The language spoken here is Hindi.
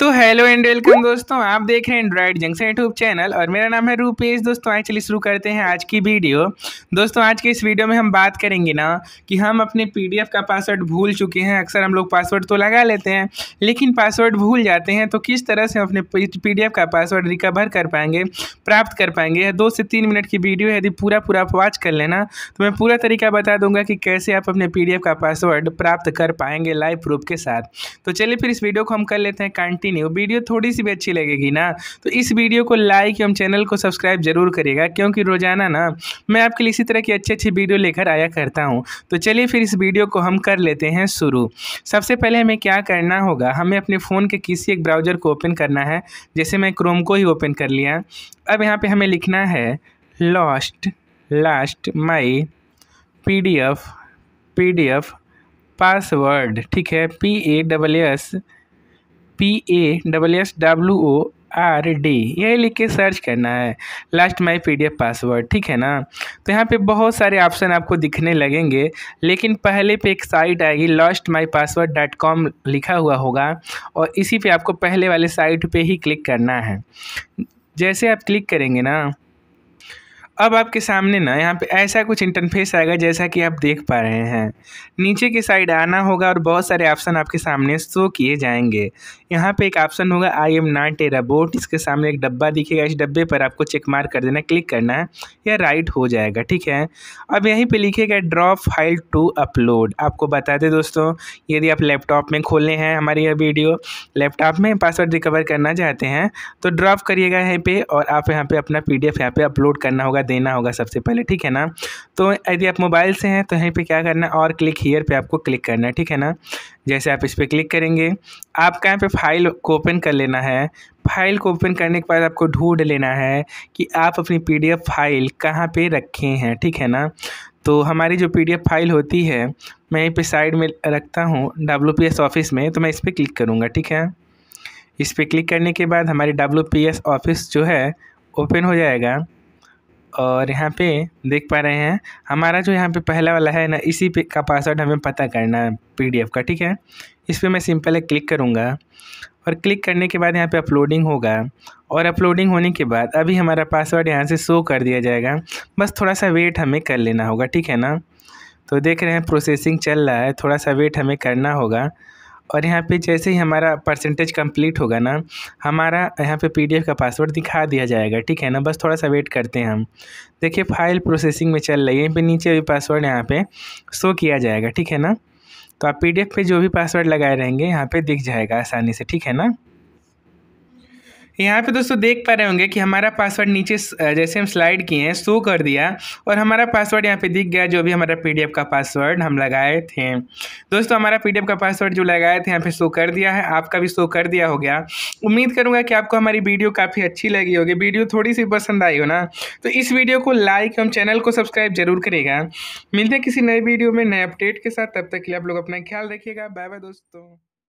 तो हेलो एंड वेलकम दोस्तों आप देख रहे हैं एंड्रॉइड जंक्शन यूट्यूब चैनल और मेरा नाम है रूपेश दोस्तों आज चलिए शुरू करते हैं आज की वीडियो दोस्तों आज के इस वीडियो में हम बात करेंगे ना कि हम अपने पीडीएफ का पासवर्ड भूल चुके हैं अक्सर हम लोग पासवर्ड तो लगा लेते हैं लेकिन पासवर्ड भूल जाते हैं तो किस तरह से हम अपने पी का पासवर्ड रिकवर कर पाएंगे प्राप्त कर पाएंगे दो से तीन मिनट की वीडियो यदि पूरा पूरा आप वॉच कर लेना तो मैं पूरा तरीका बता दूंगा कि कैसे आप अपने पी का पासवर्ड प्राप्त कर पाएंगे लाइव प्रूफ के साथ तो चलिए फिर इस वीडियो को हम कर लेते हैं कंट लगती नहीं वो वीडियो थोड़ी सी भी अच्छी लगेगी ना तो इस वीडियो को लाइक एवं चैनल को सब्सक्राइब जरूर करेगा क्योंकि रोजाना ना मैं आपके लिए इसी तरह की अच्छी अच्छी वीडियो लेकर आया करता हूँ तो चलिए फिर इस वीडियो को हम कर लेते हैं शुरू सबसे पहले हमें क्या करना होगा हमें अपने फ़ोन के किसी एक ब्राउज़र को ओपन करना है जैसे मैं क्रोम को ही ओपन कर लिया अब यहाँ पर हमें लिखना है lost last my P D F P D F password ठीक है P A double S P A double S W O R D यही लिख के सर्च करना है last my P D F password ठीक है ना तो यहाँ पे बहुत सारे ऑप्शन आपको दिखने लगेंगे लेकिन पहले पे एक साइट आएगी last my password dot com लिखा हुआ होगा और इसी पे आपको पहले वाले साइट पे ही क्लिक करना है जैसे आप क्लिक करेंगे ना अब आपके सामने ना यहाँ पे ऐसा कुछ इंटरफेस आएगा जैसा कि आप देख पा रहे हैं नीचे की साइड आना होगा और बहुत सारे ऑप्शन आपके सामने शो किए जाएंगे यहाँ पे एक ऑप्शन होगा I am not a robot इसके सामने एक डब्बा दिखेगा इस डब्बे पर आपको चेक मार कर देना क्लिक करना है या राइट हो जाएगा ठीक है अब यहीं पर लिखेगा ड्रॉप फाइल टू अपलोड आपको बता दें दोस्तों यदि आप लैपटॉप में खोले हैं हमारी यह वीडियो लैपटॉप में पासवर्ड रिकवर करना चाहते हैं तो ड्रॉप करिएगा यहीं पर और आप यहाँ पर अपना पी डी यहाँ पर अपलोड करना होगा देना होगा सबसे पहले ठीक है ना तो यदि आप मोबाइल से हैं तो यहीं पे क्या करना और क्लिक हीयर पे आपको क्लिक करना है ठीक है ना जैसे आप इस पर क्लिक करेंगे आपका यहाँ पे फाइल को ओपन कर लेना है फाइल को ओपन करने के बाद आपको ढूंढ लेना है कि आप अपनी एफ फाइल कहाँ पर रखे हैं ठीक है ना तो हमारी जो एफ फाइल होती है मैं यहीं पर साइड में रखता हूँ डब्ल्यू ऑफिस में तो मैं इस पर क्लिक करूँगा ठीक है इस पर क्लिक करने के बाद हमारी डब्ल्यू ऑफिस जो है ओपन हो जाएगा और यहाँ पे देख पा रहे हैं हमारा जो यहाँ पे पहला वाला है ना इसी पे का पासवर्ड हमें पता करना है पीडीएफ का ठीक है इस पर मैं सिंपल है क्लिक करूँगा और क्लिक करने के बाद यहाँ पे अपलोडिंग होगा और अपलोडिंग होने के बाद अभी हमारा पासवर्ड यहाँ से शो कर दिया जाएगा बस थोड़ा सा वेट हमें कर लेना होगा ठीक है ना तो देख रहे हैं प्रोसेसिंग चल रहा है थोड़ा सा वेट हमें करना होगा और यहाँ पे जैसे ही हमारा परसेंटेज कंप्लीट होगा ना हमारा यहाँ पे पीडीएफ का पासवर्ड दिखा दिया जाएगा ठीक है ना बस थोड़ा सा वेट करते हैं हम देखिए फाइल प्रोसेसिंग में चल रही है पर नीचे भी पासवर्ड यहाँ पर शो किया जाएगा ठीक है ना तो आप पी पे जो भी पासवर्ड लगाए रहेंगे यहाँ पर दिख जाएगा आसानी से ठीक है ना यहाँ पे दोस्तों देख पा रहे होंगे कि हमारा पासवर्ड नीचे जैसे हम स्लाइड किए हैं शो कर दिया और हमारा पासवर्ड यहाँ पे दिख गया जो भी हमारा पीडीएफ का पासवर्ड हम लगाए थे दोस्तों हमारा पीडीएफ का पासवर्ड जो लगाए थे यहाँ पे शो कर दिया है आपका भी शो कर दिया हो गया उम्मीद करूँगा कि आपको हमारी वीडियो काफ़ी अच्छी लगी होगी वीडियो थोड़ी सी पसंद आई हो ना तो इस वीडियो को लाइक एवं चैनल को सब्सक्राइब जरूर करेगा मिलते हैं किसी नए वीडियो में नए अपडेट के साथ तब तक के लिए आप लोग अपना ख्याल रखिएगा बाय बाय दोस्तों